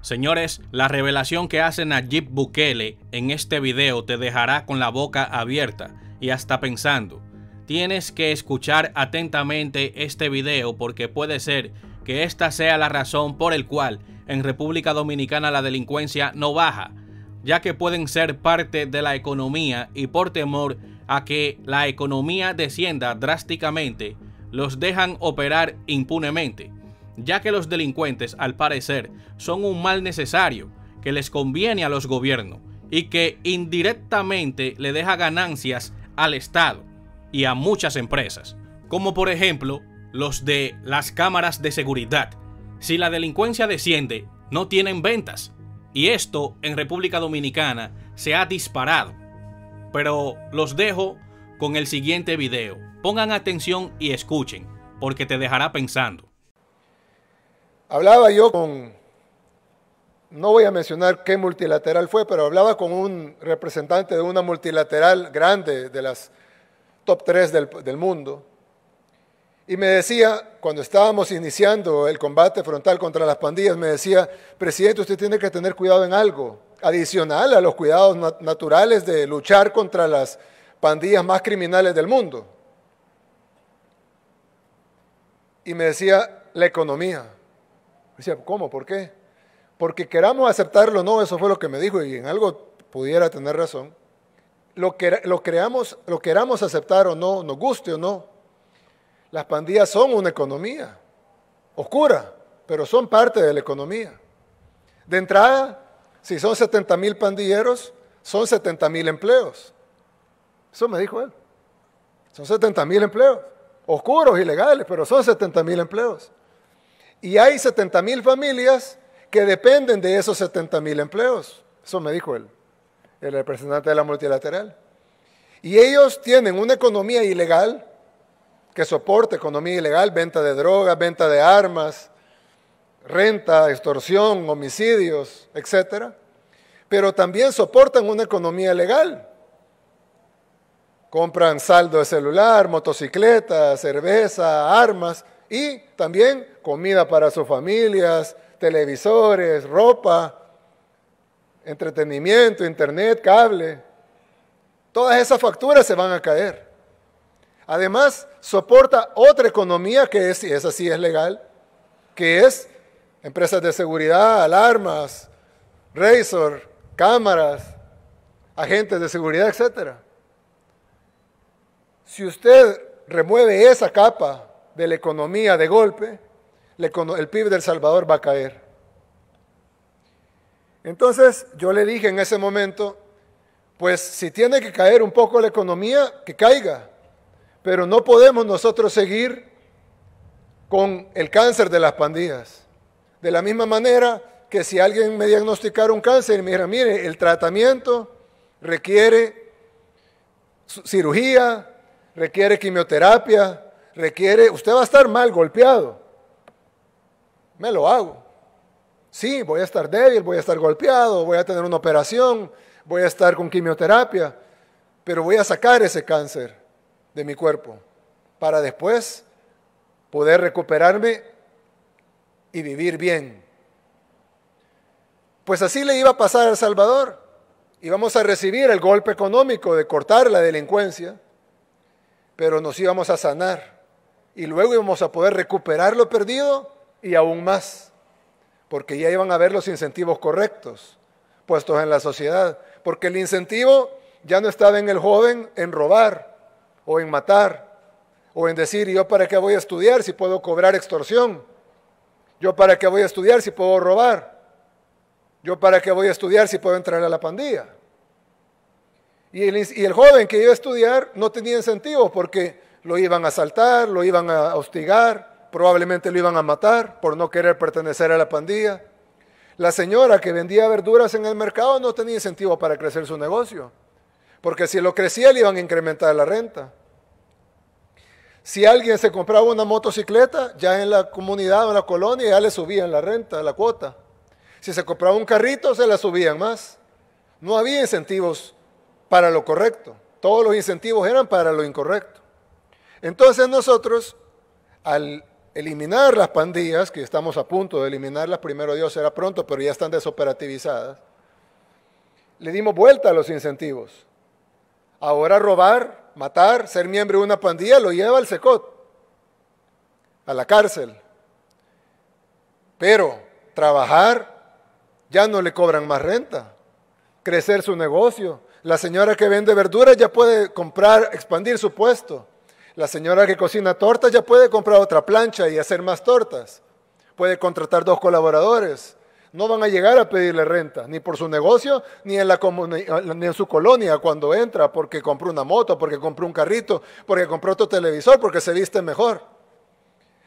Señores, la revelación que a Jeep Bukele en este video te dejará con la boca abierta y hasta pensando. Tienes que escuchar atentamente este video porque puede ser que esta sea la razón por el cual en República Dominicana la delincuencia no baja, ya que pueden ser parte de la economía y por temor a que la economía descienda drásticamente, los dejan operar impunemente ya que los delincuentes, al parecer, son un mal necesario que les conviene a los gobiernos y que indirectamente le deja ganancias al Estado y a muchas empresas, como por ejemplo los de las cámaras de seguridad. Si la delincuencia desciende, no tienen ventas. Y esto en República Dominicana se ha disparado. Pero los dejo con el siguiente video. Pongan atención y escuchen, porque te dejará pensando. Hablaba yo con, no voy a mencionar qué multilateral fue, pero hablaba con un representante de una multilateral grande de las top tres del, mundo. Y me decía, cuando estábamos iniciando el combate frontal contra las pandillas, me decía, presidente, usted tiene que tener cuidado en algo, adicional a los cuidados naturales de luchar contra las pandillas más criminales del mundo. Y me decía, la economía. Decía, ¿cómo? ¿Por qué? Porque queramos aceptarlo o no, eso fue lo que me dijo y en algo pudiera tener razón. Lo, que, lo, creamos, lo queramos aceptar o no, nos guste o no, las pandillas son una economía oscura, pero son parte de la economía. De entrada, si son 70 mil pandilleros, son 70 mil empleos. Eso me dijo él. Son 70 mil empleos, oscuros, ilegales, pero son 70 mil empleos. Y hay 70 mil familias que dependen de esos 70 mil empleos. Eso me dijo él, el representante de la multilateral. Y ellos tienen una economía ilegal que soporta economía ilegal, venta de drogas, venta de armas, renta, extorsión, homicidios, etc. Pero también soportan una economía legal. Compran saldo de celular, motocicleta, cerveza, armas y también comida para sus familias, televisores, ropa, entretenimiento, internet, cable. Todas esas facturas se van a caer. Además, soporta otra economía que es, y esa sí es legal, que es empresas de seguridad, alarmas, razor, cámaras, agentes de seguridad, etc. Si usted remueve esa capa de la economía de golpe, el PIB del Salvador va a caer. Entonces yo le dije en ese momento, pues si tiene que caer un poco la economía, que caiga, pero no podemos nosotros seguir con el cáncer de las pandillas. De la misma manera que si alguien me diagnosticara un cáncer y me dijera, mire, el tratamiento requiere cirugía, requiere quimioterapia, requiere, usted va a estar mal golpeado. Me lo hago. Sí, voy a estar débil, voy a estar golpeado, voy a tener una operación, voy a estar con quimioterapia, pero voy a sacar ese cáncer de mi cuerpo para después poder recuperarme y vivir bien. Pues así le iba a pasar al Salvador. Íbamos a recibir el golpe económico de cortar la delincuencia, pero nos íbamos a sanar y luego íbamos a poder recuperar lo perdido y aún más, porque ya iban a haber los incentivos correctos puestos en la sociedad, porque el incentivo ya no estaba en el joven en robar o en matar o en decir, ¿yo para qué voy a estudiar si puedo cobrar extorsión? ¿Yo para qué voy a estudiar si puedo robar? ¿Yo para qué voy a estudiar si puedo entrar a la pandilla? Y el, y el joven que iba a estudiar no tenía incentivos porque lo iban a asaltar, lo iban a hostigar, probablemente lo iban a matar por no querer pertenecer a la pandilla. La señora que vendía verduras en el mercado no tenía incentivo para crecer su negocio, porque si lo crecía le iban a incrementar la renta. Si alguien se compraba una motocicleta, ya en la comunidad o en la colonia ya le subían la renta, la cuota. Si se compraba un carrito, se la subían más. No había incentivos para lo correcto. Todos los incentivos eran para lo incorrecto. Entonces nosotros, al eliminar las pandillas, que estamos a punto de eliminarlas, primero Dios será pronto, pero ya están desoperativizadas, le dimos vuelta a los incentivos. Ahora robar, matar, ser miembro de una pandilla lo lleva al SECOT, a la cárcel. Pero trabajar ya no le cobran más renta, crecer su negocio. La señora que vende verduras ya puede comprar, expandir su puesto. La señora que cocina tortas ya puede comprar otra plancha y hacer más tortas. Puede contratar dos colaboradores. No van a llegar a pedirle renta, ni por su negocio, ni en, la ni en su colonia cuando entra, porque compró una moto, porque compró un carrito, porque compró otro televisor, porque se viste mejor.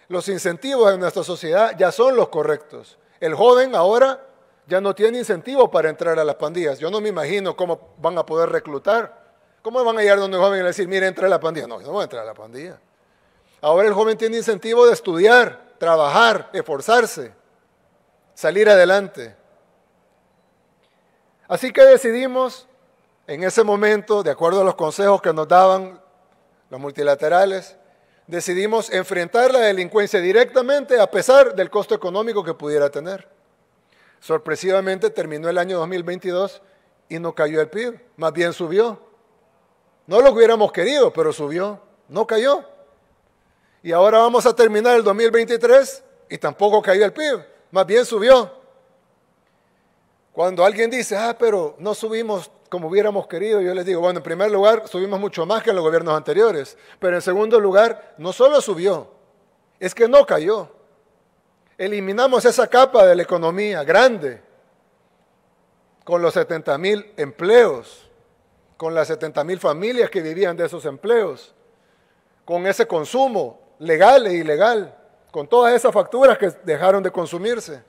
Los incentivos en nuestra sociedad ya son los correctos. El joven ahora ya no tiene incentivo para entrar a las pandillas. Yo no me imagino cómo van a poder reclutar. ¿Cómo van a llegar donde el joven y decir, mire, entra la pandilla? No, no voy a entrar a la pandilla. Ahora el joven tiene incentivo de estudiar, trabajar, esforzarse, salir adelante. Así que decidimos en ese momento, de acuerdo a los consejos que nos daban los multilaterales, decidimos enfrentar la delincuencia directamente a pesar del costo económico que pudiera tener. Sorpresivamente terminó el año 2022 y no cayó el PIB, más bien subió. No lo hubiéramos querido, pero subió, no cayó. Y ahora vamos a terminar el 2023 y tampoco cayó el PIB, más bien subió. Cuando alguien dice, ah, pero no subimos como hubiéramos querido, yo les digo, bueno, en primer lugar, subimos mucho más que en los gobiernos anteriores, pero en segundo lugar, no solo subió, es que no cayó. Eliminamos esa capa de la economía grande con los 70 mil empleos con las 70 mil familias que vivían de esos empleos, con ese consumo legal e ilegal, con todas esas facturas que dejaron de consumirse,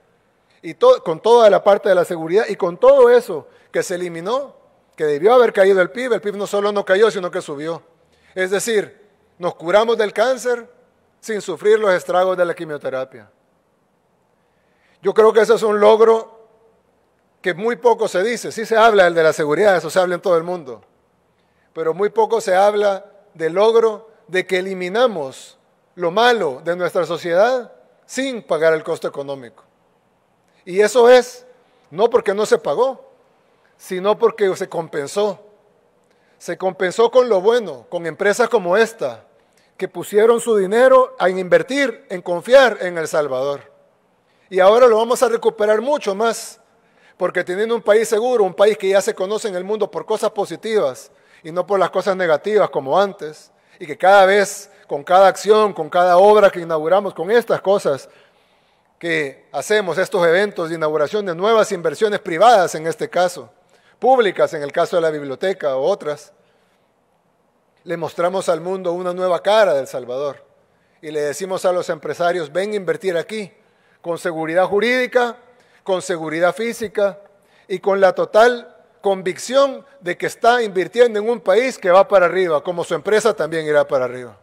y con toda la parte de la seguridad y con todo eso que se eliminó, que debió haber caído el PIB, el PIB no solo no cayó, sino que subió. Es decir, nos curamos del cáncer sin sufrir los estragos de la quimioterapia. Yo creo que ese es un logro que muy poco se dice. Sí se habla el de la seguridad, eso se habla en todo el mundo. Pero muy poco se habla del logro de que eliminamos lo malo de nuestra sociedad sin pagar el costo económico. Y eso es no porque no se pagó, sino porque se compensó. Se compensó con lo bueno, con empresas como esta, que pusieron su dinero a invertir, en confiar en El Salvador. Y ahora lo vamos a recuperar mucho más porque teniendo un país seguro, un país que ya se conoce en el mundo por cosas positivas y no por las cosas negativas como antes, y que cada vez, con cada acción, con cada obra que inauguramos, con estas cosas que hacemos, estos eventos de inauguración de nuevas inversiones privadas en este caso, públicas en el caso de la biblioteca o otras, le mostramos al mundo una nueva cara del Salvador y le decimos a los empresarios, ven a invertir aquí, con seguridad jurídica, con seguridad física y con la total convicción de que está invirtiendo en un país que va para arriba, como su empresa también irá para arriba.